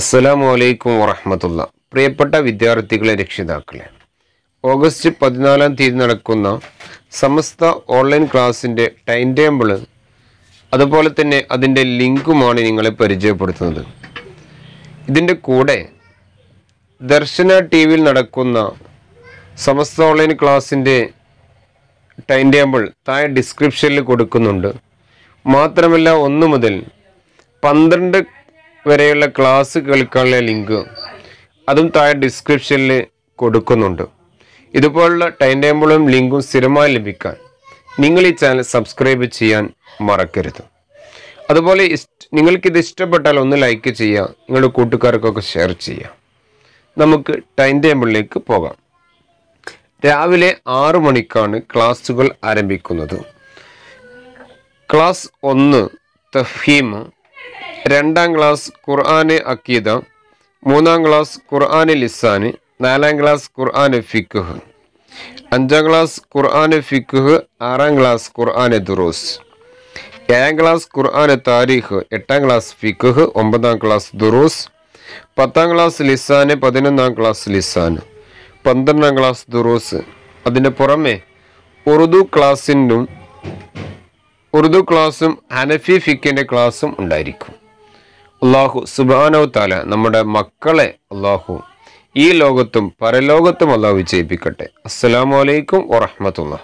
അസ്സലാമു അലൈക്കും വറഹമത്തുള്ള പ്രിയപ്പെട്ട വിദ്യാർത്ഥികളെ രക്ഷിതാക്കളെ ഓഗസ്റ്റ് പതിനാലാം തീയതി നടക്കുന്ന സമസ്ത ഓൺലൈൻ ക്ലാസ്സിൻ്റെ ടൈം ടേബിൾ അതുപോലെ തന്നെ അതിൻ്റെ ലിങ്കുമാണ് നിങ്ങളെ പരിചയപ്പെടുത്തുന്നത് ഇതിൻ്റെ കൂടെ ദർശന ടി വിയിൽ നടക്കുന്ന സമസ്ത ഓൺലൈൻ ക്ലാസ്സിൻ്റെ ടൈം ടേബിൾ താഴെ ഡിസ്ക്രിപ്ഷനിൽ കൊടുക്കുന്നുണ്ട് മാത്രമല്ല ഒന്ന് മുതൽ പന്ത്രണ്ട് വരെയുള്ള ക്ലാസ് കേൾക്കാനുള്ള ലിങ്ക് അതും താഴെ ഡിസ്ക്രിപ്ഷനിൽ കൊടുക്കുന്നുണ്ട് ഇതുപോലുള്ള ടൈം ടേബിളും ലിങ്കും സ്ഥിരമായി ലഭിക്കാൻ നിങ്ങൾ ഈ ചാനൽ സബ്സ്ക്രൈബ് ചെയ്യാൻ മറക്കരുത് അതുപോലെ നിങ്ങൾക്കിത് ഇഷ്ടപ്പെട്ടാൽ ഒന്ന് ലൈക്ക് ചെയ്യുക നിങ്ങളുടെ കൂട്ടുകാർക്കൊക്കെ ഷെയർ ചെയ്യുക നമുക്ക് ടൈം ടേബിളിലേക്ക് പോകാം രാവിലെ ആറു മണിക്കാണ് ക്ലാസ്സുകൾ ആരംഭിക്കുന്നത് ക്ലാസ് ഒന്ന് തഫീം രണ്ടാം ക്ലാസ് ഖുർആാന് അക്കീദ മൂന്നാം ക്ലാസ് ഖുർആാന് ലിസാന് നാലാം ക്ലാസ് ഖുർആാന് ഫിക്കുഹ് അഞ്ചാം ക്ലാസ് ഖുർആാന് ഫിക്കുഹ് ആറാം ക്ലാസ് ഖുർആാന് ദുറൂസ് ഏഴാം ക്ലാസ് ഖുർആാന് താരീഖ് എട്ടാം ക്ലാസ് ഫിക്കുഹ് ഒമ്പതാം ക്ലാസ് ദുറൂസ് പത്താം ക്ലാസ് ലിസാന് പതിനൊന്നാം ക്ലാസ് ലിസാന് പന്ത്രണ്ടാം ക്ലാസ് ദുറൂസ് അതിന് പുറമെ ഉറുദു ക്ലാസ്സിനും ഉറുദു ക്ലാസ്സും ഹനഫി ഫിക്കിൻ്റെ ക്ലാസ്സും ഉണ്ടായിരിക്കും അള്ളാഹു സുബാനോ താല നമ്മുടെ മക്കളെ അള്ളാഹു ഈ ലോകത്തും പരലോകത്തും അള്ളാഹു വിജയിപ്പിക്കട്ടെ അസ്സലാമലൈക്കും വറഹമത്തുള്ള